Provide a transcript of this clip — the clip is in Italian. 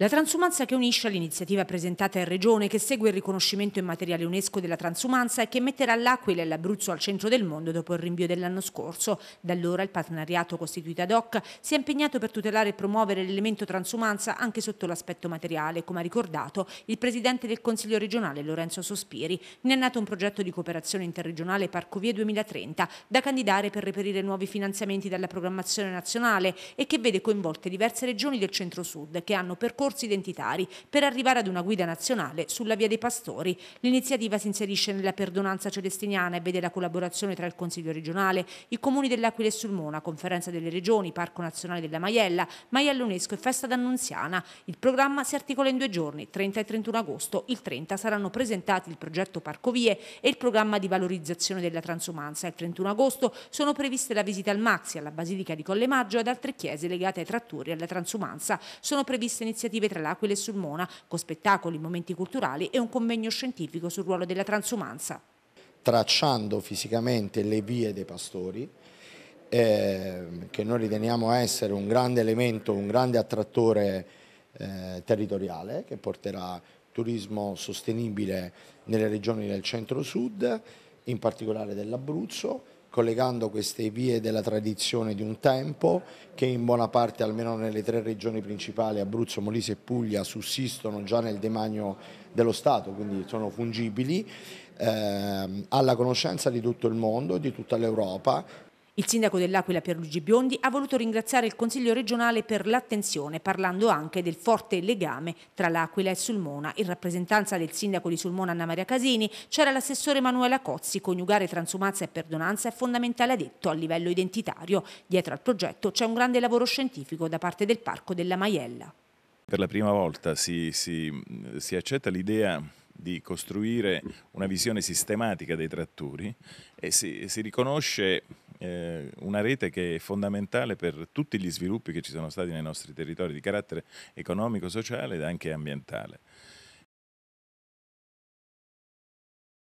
La transumanza che unisce all'iniziativa presentata in Regione che segue il riconoscimento in materiale UNESCO della transumanza e che metterà l'Aquila e l'Abruzzo al centro del mondo dopo il rinvio dell'anno scorso. Da allora il partenariato costituito ad hoc si è impegnato per tutelare e promuovere l'elemento transumanza anche sotto l'aspetto materiale, come ha ricordato il Presidente del Consiglio regionale Lorenzo Sospiri. Ne è nato un progetto di cooperazione interregionale Parcovie 2030 da candidare per reperire nuovi finanziamenti dalla programmazione nazionale e che vede coinvolte diverse regioni del centro-sud che hanno percorso percorsi identitari per arrivare ad una guida nazionale sulla Via dei Pastori. L'iniziativa si inserisce nella perdonanza celestiniana e vede la collaborazione tra il Consiglio regionale, i comuni dell'Aquila e Sulmona, Conferenza delle Regioni, Parco Nazionale della Maiella, Maiella UNESCO e Festa d'Annunziana. Il programma si articola in due giorni, 30 e 31 agosto. Il 30 saranno presentati il progetto Parcovie e il programma di valorizzazione della transumanza. Il 31 agosto sono previste la visita al Maxi, alla Basilica di Collemaggio e ad altre chiese legate ai trattori e alla transumanza. Sono previste iniziative tra l'Aquila e Sulmona, con spettacoli, momenti culturali e un convegno scientifico sul ruolo della transumanza. Tracciando fisicamente le vie dei pastori, eh, che noi riteniamo essere un grande elemento, un grande attrattore eh, territoriale che porterà turismo sostenibile nelle regioni del centro-sud, in particolare dell'Abruzzo, collegando queste vie della tradizione di un tempo che in buona parte almeno nelle tre regioni principali Abruzzo, Molise e Puglia sussistono già nel demanio dello Stato, quindi sono fungibili, ehm, alla conoscenza di tutto il mondo e di tutta l'Europa il sindaco dell'Aquila Pierluigi Biondi ha voluto ringraziare il Consiglio regionale per l'attenzione, parlando anche del forte legame tra l'Aquila e Sulmona. In rappresentanza del sindaco di Sulmona Anna Maria Casini c'era l'assessore Emanuela Cozzi. Coniugare transumanza e perdonanza è fondamentale, ha detto, a livello identitario. Dietro al progetto c'è un grande lavoro scientifico da parte del Parco della Maiella. Per la prima volta si, si, si accetta l'idea di costruire una visione sistematica dei trattori e si, si riconosce eh, una rete che è fondamentale per tutti gli sviluppi che ci sono stati nei nostri territori di carattere economico, sociale ed anche ambientale.